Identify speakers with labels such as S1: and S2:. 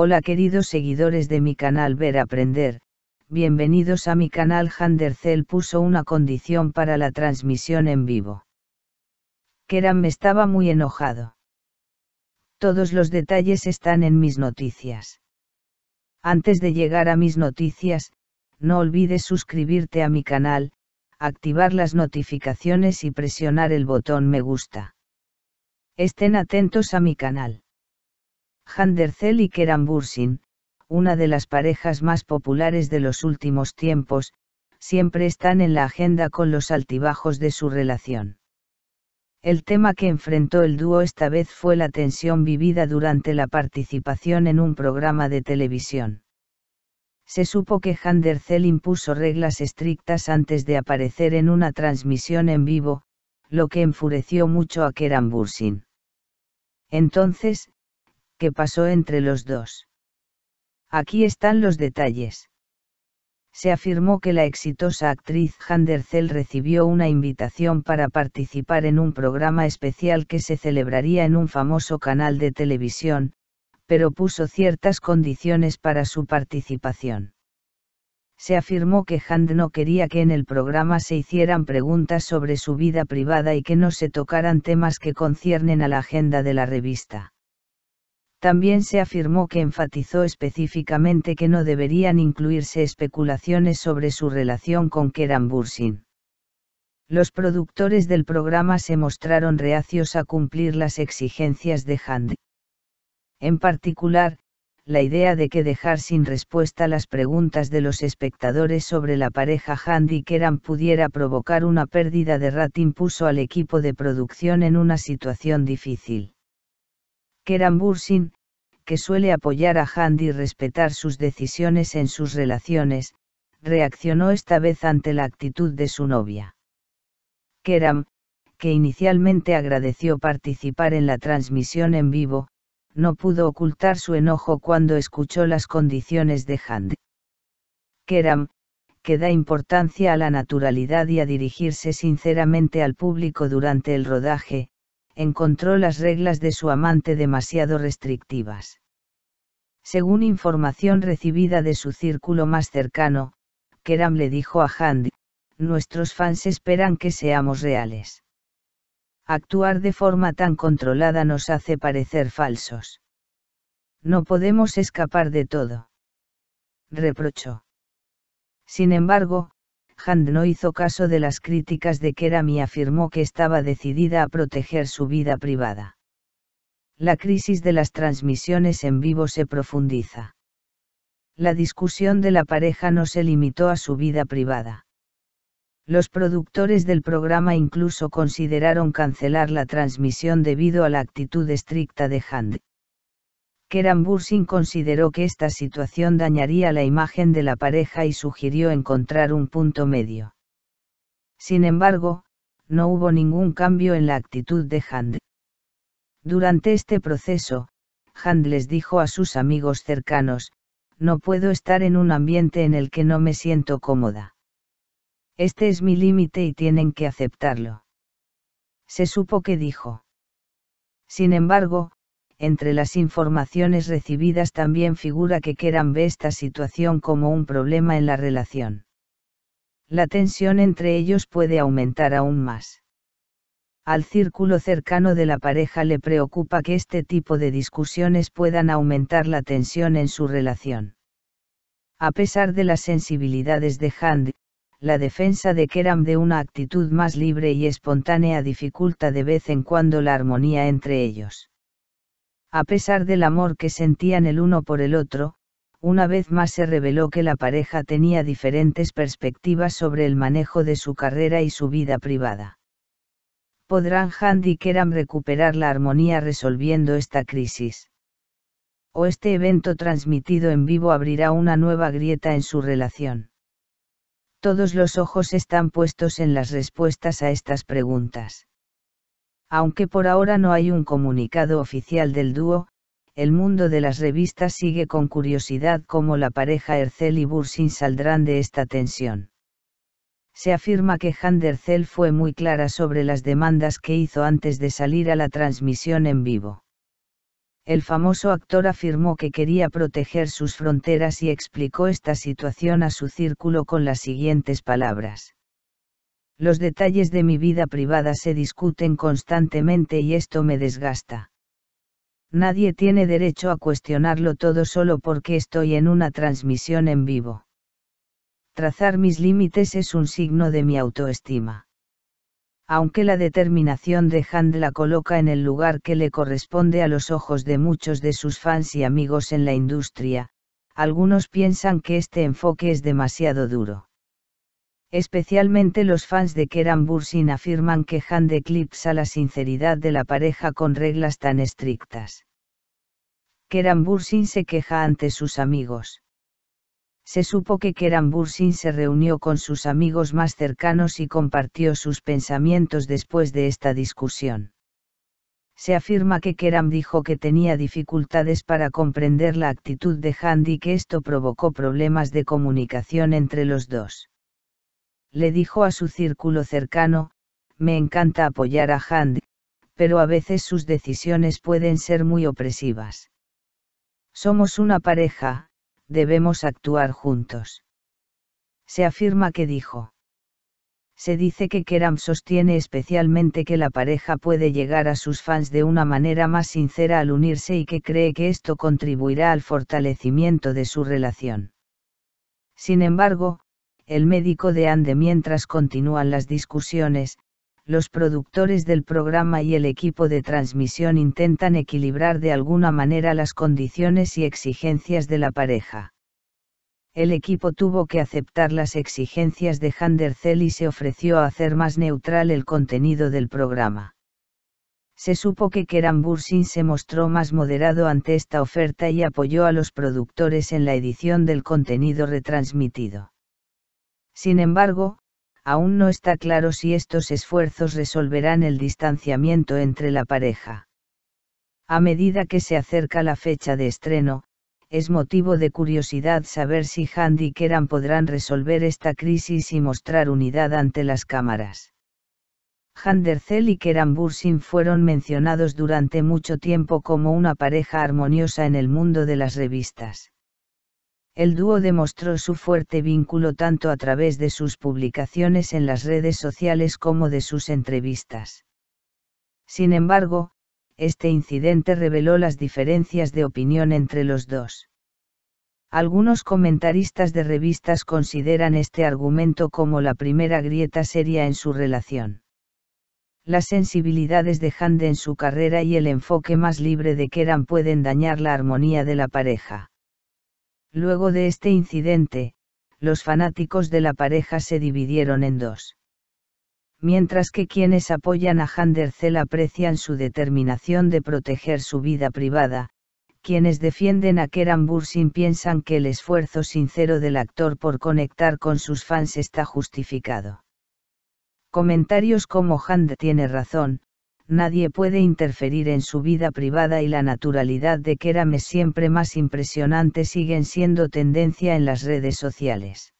S1: Hola queridos seguidores de mi canal Ver Aprender, bienvenidos a mi canal Handercel puso una condición para la transmisión en vivo. Keram estaba muy enojado. Todos los detalles están en mis noticias. Antes de llegar a mis noticias, no olvides suscribirte a mi canal, activar las notificaciones y presionar el botón me gusta. Estén atentos a mi canal. Handerzell y Keran Bursin, una de las parejas más populares de los últimos tiempos, siempre están en la agenda con los altibajos de su relación. El tema que enfrentó el dúo esta vez fue la tensión vivida durante la participación en un programa de televisión. Se supo que Handerzell impuso reglas estrictas antes de aparecer en una transmisión en vivo, lo que enfureció mucho a Keran Bursin. Entonces, que pasó entre los dos. Aquí están los detalles. Se afirmó que la exitosa actriz Handerzell recibió una invitación para participar en un programa especial que se celebraría en un famoso canal de televisión, pero puso ciertas condiciones para su participación. Se afirmó que Hand no quería que en el programa se hicieran preguntas sobre su vida privada y que no se tocaran temas que conciernen a la agenda de la revista también se afirmó que enfatizó específicamente que no deberían incluirse especulaciones sobre su relación con Keran Bursin. Los productores del programa se mostraron reacios a cumplir las exigencias de Handy. En particular, la idea de que dejar sin respuesta las preguntas de los espectadores sobre la pareja Handy Keran pudiera provocar una pérdida de rating puso al equipo de producción en una situación difícil. Keram Bursin, que suele apoyar a Hand y respetar sus decisiones en sus relaciones, reaccionó esta vez ante la actitud de su novia. Keram, que inicialmente agradeció participar en la transmisión en vivo, no pudo ocultar su enojo cuando escuchó las condiciones de Hand. Keram, que da importancia a la naturalidad y a dirigirse sinceramente al público durante el rodaje, encontró las reglas de su amante demasiado restrictivas. Según información recibida de su círculo más cercano, Keram le dijo a Hand, nuestros fans esperan que seamos reales. Actuar de forma tan controlada nos hace parecer falsos. No podemos escapar de todo. Reprochó. Sin embargo, Hand no hizo caso de las críticas de Kerami y afirmó que estaba decidida a proteger su vida privada. La crisis de las transmisiones en vivo se profundiza. La discusión de la pareja no se limitó a su vida privada. Los productores del programa incluso consideraron cancelar la transmisión debido a la actitud estricta de Hand. Keran Bursin consideró que esta situación dañaría la imagen de la pareja y sugirió encontrar un punto medio. Sin embargo, no hubo ningún cambio en la actitud de Hand. Durante este proceso, Hand les dijo a sus amigos cercanos, no puedo estar en un ambiente en el que no me siento cómoda. Este es mi límite y tienen que aceptarlo. Se supo que dijo. Sin embargo, entre las informaciones recibidas también figura que Keran ve esta situación como un problema en la relación. La tensión entre ellos puede aumentar aún más. Al círculo cercano de la pareja le preocupa que este tipo de discusiones puedan aumentar la tensión en su relación. A pesar de las sensibilidades de Hand, la defensa de Keram de una actitud más libre y espontánea dificulta de vez en cuando la armonía entre ellos. A pesar del amor que sentían el uno por el otro, una vez más se reveló que la pareja tenía diferentes perspectivas sobre el manejo de su carrera y su vida privada. ¿Podrán Handy y Keram recuperar la armonía resolviendo esta crisis? ¿O este evento transmitido en vivo abrirá una nueva grieta en su relación? Todos los ojos están puestos en las respuestas a estas preguntas. Aunque por ahora no hay un comunicado oficial del dúo, el mundo de las revistas sigue con curiosidad cómo la pareja Ercel y Bursin saldrán de esta tensión. Se afirma que Han fue muy clara sobre las demandas que hizo antes de salir a la transmisión en vivo. El famoso actor afirmó que quería proteger sus fronteras y explicó esta situación a su círculo con las siguientes palabras. Los detalles de mi vida privada se discuten constantemente y esto me desgasta. Nadie tiene derecho a cuestionarlo todo solo porque estoy en una transmisión en vivo. Trazar mis límites es un signo de mi autoestima. Aunque la determinación de Hand la coloca en el lugar que le corresponde a los ojos de muchos de sus fans y amigos en la industria, algunos piensan que este enfoque es demasiado duro. Especialmente los fans de Keran Bursin afirman que Han eclipsa la sinceridad de la pareja con reglas tan estrictas. keram Bursin se queja ante sus amigos. Se supo que Keran Bursin se reunió con sus amigos más cercanos y compartió sus pensamientos después de esta discusión. Se afirma que Keram dijo que tenía dificultades para comprender la actitud de Handi y que esto provocó problemas de comunicación entre los dos le dijo a su círculo cercano, me encanta apoyar a Hand, pero a veces sus decisiones pueden ser muy opresivas. Somos una pareja, debemos actuar juntos. Se afirma que dijo. Se dice que Keram sostiene especialmente que la pareja puede llegar a sus fans de una manera más sincera al unirse y que cree que esto contribuirá al fortalecimiento de su relación. Sin embargo, el médico de Ande mientras continúan las discusiones, los productores del programa y el equipo de transmisión intentan equilibrar de alguna manera las condiciones y exigencias de la pareja. El equipo tuvo que aceptar las exigencias de Handercel y se ofreció a hacer más neutral el contenido del programa. Se supo que Keran Bursin se mostró más moderado ante esta oferta y apoyó a los productores en la edición del contenido retransmitido. Sin embargo, aún no está claro si estos esfuerzos resolverán el distanciamiento entre la pareja. A medida que se acerca la fecha de estreno, es motivo de curiosidad saber si Handy y Keran podrán resolver esta crisis y mostrar unidad ante las cámaras. Handercel y Keran Bursin fueron mencionados durante mucho tiempo como una pareja armoniosa en el mundo de las revistas el dúo demostró su fuerte vínculo tanto a través de sus publicaciones en las redes sociales como de sus entrevistas. Sin embargo, este incidente reveló las diferencias de opinión entre los dos. Algunos comentaristas de revistas consideran este argumento como la primera grieta seria en su relación. Las sensibilidades de Hande en su carrera y el enfoque más libre de Keran pueden dañar la armonía de la pareja. Luego de este incidente, los fanáticos de la pareja se dividieron en dos. Mientras que quienes apoyan a Handercel aprecian su determinación de proteger su vida privada, quienes defienden a Keran Bursin piensan que el esfuerzo sincero del actor por conectar con sus fans está justificado. Comentarios como Hand tiene razón, nadie puede interferir en su vida privada y la naturalidad de es siempre más impresionante siguen siendo tendencia en las redes sociales.